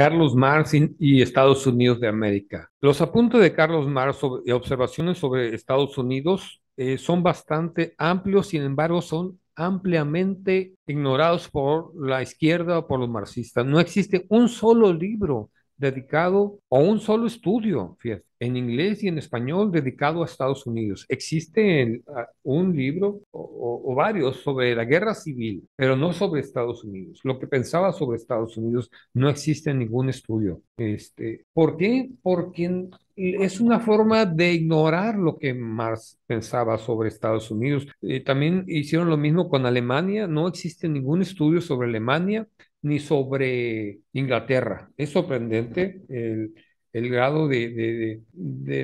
Carlos Marx y Estados Unidos de América. Los apuntes de Carlos Marx y observaciones sobre Estados Unidos eh, son bastante amplios, sin embargo, son ampliamente ignorados por la izquierda o por los marxistas. No existe un solo libro dedicado a un solo estudio, en inglés y en español dedicado a Estados Unidos. Existe un libro o, varios sobre la guerra civil, pero no sobre Estados Unidos. Lo que pensaba sobre Estados Unidos no existe en ningún estudio. Este, ¿Por qué? Porque es una forma de ignorar lo que Marx pensaba sobre Estados Unidos. Eh, también hicieron lo mismo con Alemania. No existe ningún estudio sobre Alemania ni sobre Inglaterra. Es sorprendente el, grado de,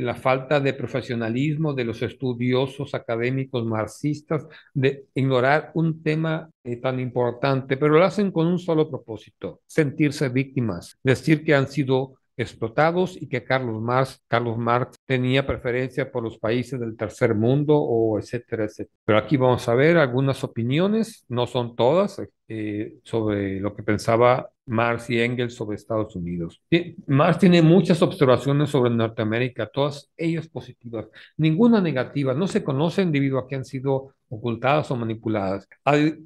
la falta de profesionalismo de los estudiosos académicos marxistas de ignorar un tema eh, tan importante, pero lo hacen con un solo propósito, sentirse víctimas, decir que han sido explotados y que Carlos Marx, Carlos Marx tenía preferencia por los países del tercer mundo o etcétera, etcétera. Pero aquí vamos a ver algunas opiniones, no son todas, eh, sobre lo que pensaba Marx y Engels sobre Estados Unidos. Marx tiene muchas observaciones sobre Norteamérica, todas ellas positivas, ninguna negativa, no se conocen debido a que han sido ocultadas o manipuladas.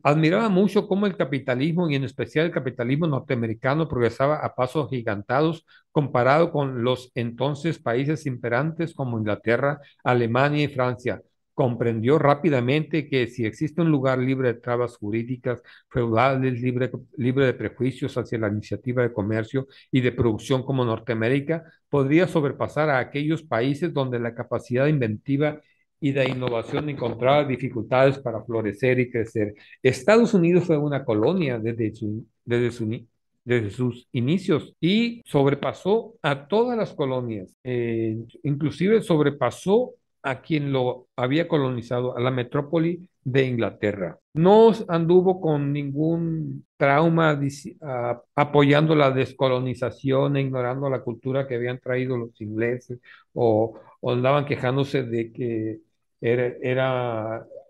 Admiraba mucho cómo el capitalismo y en especial el capitalismo norteamericano progresaba a pasos gigantados comparado con los entonces países imperantes como Inglaterra, Alemania y Francia comprendió rápidamente que si existe un lugar libre de trabas jurídicas, feudales, libre, libre de prejuicios hacia la iniciativa de comercio y de producción como Norteamérica, podría sobrepasar a aquellos países donde la capacidad inventiva y de innovación encontraba dificultades para florecer y crecer. Estados Unidos fue una colonia desde, desde, sus inicios y sobrepasó a todas las colonias, eh, inclusive sobrepasó a quien lo había colonizado, a la metrópoli de Inglaterra. No anduvo con ningún trauma apoyando la descolonización e ignorando la cultura que habían traído los ingleses o, andaban quejándose de que era,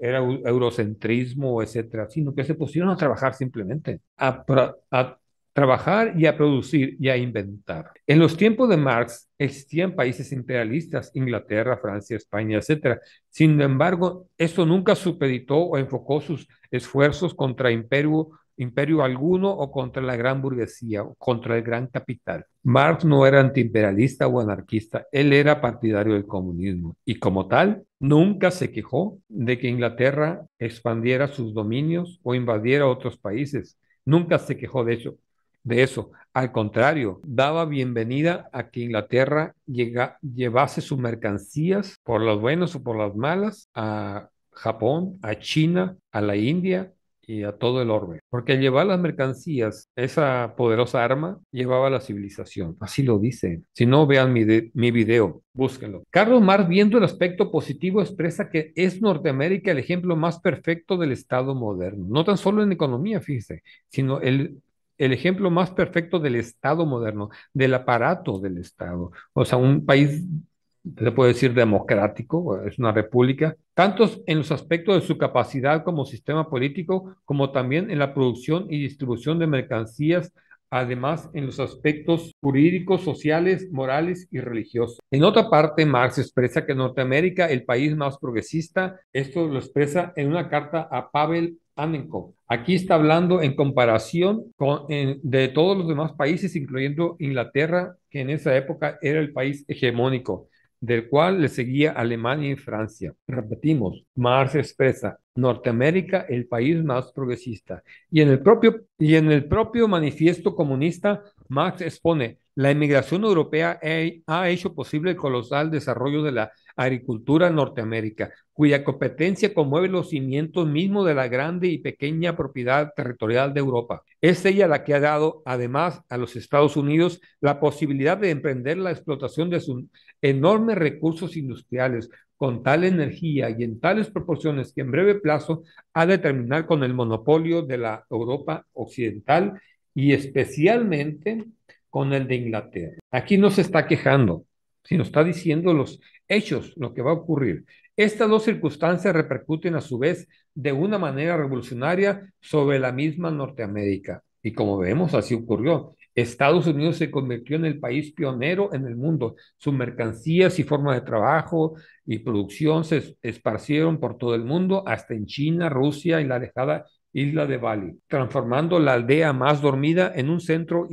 era, eurocentrismo, etcétera, sino que se pusieron a trabajar simplemente, a, a trabajar y a producir y a inventar. En los tiempos de Marx existían países imperialistas, Inglaterra, Francia, España, etc. Sin embargo, esto nunca supeditó o enfocó sus esfuerzos contra imperio, imperio alguno o contra la gran burguesía o contra el gran capital. Marx no era antiimperialista o anarquista, él era partidario del comunismo y como tal nunca se quejó de que Inglaterra expandiera sus dominios o invadiera otros países. Nunca se quejó de eso de eso. Al contrario, daba bienvenida a que Inglaterra llevase sus mercancías, por las buenas o por las malas, a Japón, a China, a la India y a todo el orbe. Porque llevar las mercancías, esa poderosa arma llevaba la civilización. Así lo dice. Si no, vean mi, mi video, búsquenlo. Carlos Marx, viendo el aspecto positivo, expresa que es Norteamérica el ejemplo más perfecto del Estado moderno. No tan solo en economía, fíjese, sino el el ejemplo más perfecto del Estado moderno, del aparato del Estado. O sea, un país, se puede decir, democrático, es una república, tanto en los aspectos de su capacidad como sistema político, como también en la producción y distribución de mercancías, además en los aspectos jurídicos, sociales, morales y religiosos. En otra parte, Marx expresa que Norteamérica, el país más progresista, esto lo expresa en una carta a Pavel Aquí está hablando en comparación con, de todos los demás países, incluyendo Inglaterra, que en esa época era el país hegemónico del cual le seguía Alemania y Francia. Repetimos, Marx expresa Norteamérica el país más progresista. Y en el propio, y en el propio manifiesto comunista, Marx expone la emigración europea ha hecho posible el colosal desarrollo de la agricultura en Norteamérica, cuya competencia conmueve los cimientos mismos de la grande y pequeña propiedad territorial de Europa. Es ella la que ha dado, además, a los Estados Unidos la posibilidad de emprender la explotación de sus enormes recursos industriales, con tal energía y en tales proporciones que en breve plazo ha de terminar con el monopolio de la Europa occidental y especialmente con el de Inglaterra. Aquí no se está quejando, sino está diciendo los hechos, lo que va a ocurrir. Estas dos circunstancias repercuten a su vez de una manera revolucionaria sobre la misma Norteamérica. Y como vemos, así ocurrió. Estados Unidos se convirtió en el país pionero en el mundo. Sus mercancías y formas de trabajo y producción se esparcieron por todo el mundo, hasta en China, Rusia y la alejada isla de Bali, transformando la aldea más dormida en un centro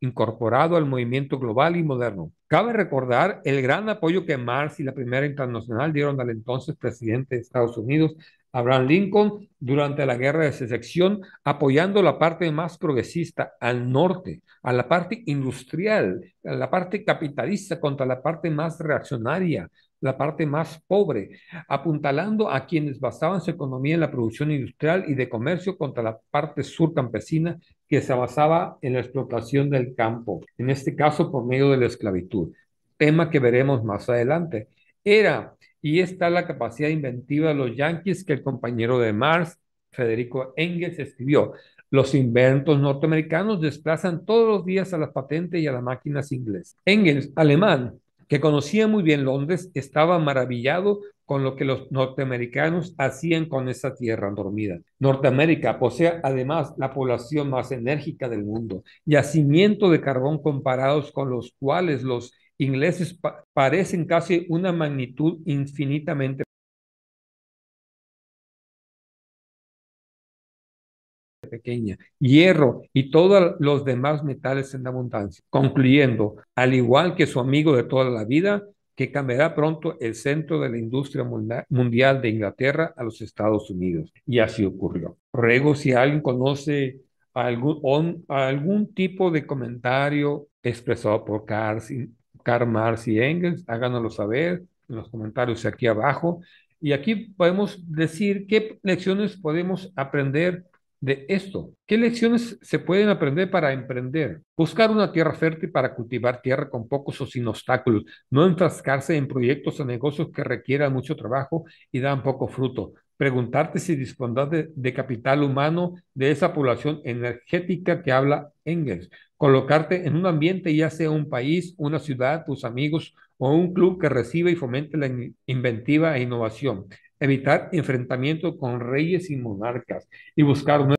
incorporado al movimiento global y moderno. Cabe recordar el gran apoyo que Marx y la Primera Internacional dieron al entonces presidente de Estados Unidos, Abraham Lincoln, durante la Guerra de Secesión, apoyando la parte más progresista al norte, a la parte industrial, a la parte capitalista contra la parte más reaccionaria, la parte más pobre, apuntalando a quienes basaban su economía en la producción industrial y de comercio contra la parte sur campesina que se basaba en la explotación del campo, en este caso por medio de la esclavitud, tema que veremos más adelante. Era y está la capacidad inventiva de los yanquis que el compañero de Marx, Federico Engels, escribió. Los inventos norteamericanos desplazan todos los días a las patentes y a las máquinas inglesas. Engels, alemán, que conocía muy bien Londres, estaba maravillado con lo que los norteamericanos hacían con esa tierra dormida. Norteamérica posee además la población más enérgica del mundo, yacimiento de carbón comparados con los cuales los ingleses parecen casi una magnitud infinitamente pequeña, hierro y todos los demás metales en abundancia, concluyendo, al igual que su amigo de toda la vida, que cambiará pronto el centro de la industria mundial de Inglaterra a los Estados Unidos. Y así ocurrió. Ruego si alguien conoce algún, algún tipo de comentario expresado por Carl Marx y Engels, háganoslo saber en los comentarios aquí abajo. Y aquí podemos decir qué lecciones podemos aprender de esto. ¿Qué lecciones se pueden aprender para emprender? Buscar una tierra fértil para cultivar tierra con pocos o sin obstáculos. No enfrascarse en proyectos o negocios que requieran mucho trabajo y dan poco fruto. Preguntarte si dispondrás de, capital humano de esa población energética que habla Engels. Colocarte en un ambiente, ya sea un país, una ciudad, tus amigos o un club que reciba y fomente la inventiva e innovación evitar enfrentamiento con reyes y monarcas y buscar nuevos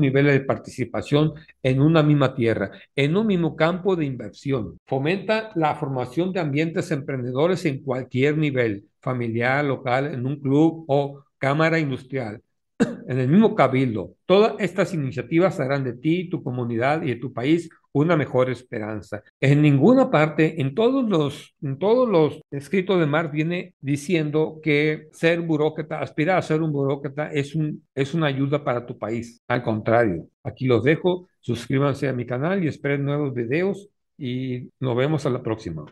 niveles de participación en una misma tierra, en un mismo campo de inversión. Fomenta la formación de ambientes emprendedores en cualquier nivel, familiar, local, en un club o cámara industrial, en el mismo cabildo. Todas estas iniciativas harán de ti, tu comunidad y de tu país una mejor esperanza. En ninguna parte, en todos los, en todos los escritos de Marx viene diciendo que ser burócrata, aspirar a ser un burócrata es, un, es una ayuda para tu país. Al contrario, aquí los dejo, suscríbanse a mi canal y esperen nuevos videos y nos vemos a la próxima.